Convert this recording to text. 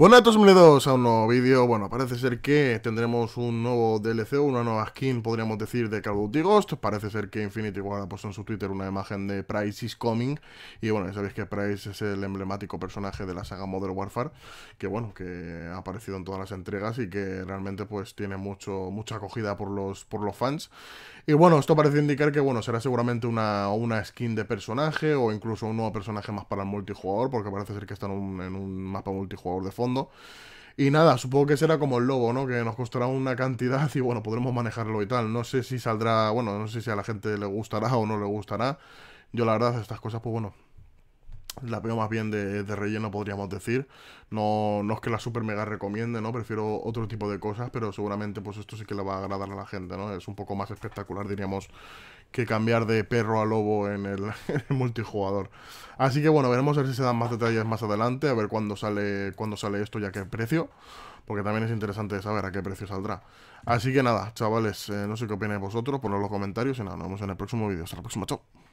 Buenas a todos, bienvenidos a un nuevo vídeo. Bueno, parece ser que tendremos un nuevo DLC, una nueva skin, podríamos decir, de Call of Duty Ghost. Parece ser que Infinity Ward ha puesto en su Twitter una imagen de Price is Coming. Y bueno, ya sabéis que Price es el emblemático personaje de la saga Modern Warfare, que bueno, que ha aparecido en todas las entregas y que realmente pues tiene mucho, mucha acogida por los, por los fans. Y bueno, esto parece indicar que bueno, será seguramente una, una skin de personaje o incluso un nuevo personaje más para el multijugador, porque parece ser que está en un mapa multijugador de fondo y nada, supongo que será como el lobo, ¿no? Que nos costará una cantidad y bueno, podremos manejarlo y tal. No sé si saldrá, bueno, no sé si a la gente le gustará o no le gustará. Yo la verdad, estas cosas, pues bueno, la veo más bien de, relleno, podríamos decir. No, no es que la super mega recomiende, ¿no? Prefiero otro tipo de cosas, pero seguramente pues esto sí que le va a agradar a la gente, ¿no? Es un poco más espectacular, diríamos, que cambiar de perro a lobo en el, multijugador. Así que bueno, veremos a ver si se dan más detalles más adelante, a ver cuándo sale, cuándo sale esto y a qué precio, porque también es interesante saber a qué precio saldrá. Así que nada, chavales, eh, no sé qué opináis vosotros, ponedlo en los comentarios y nada, nos vemos en el próximo vídeo. Hasta la próxima, chao.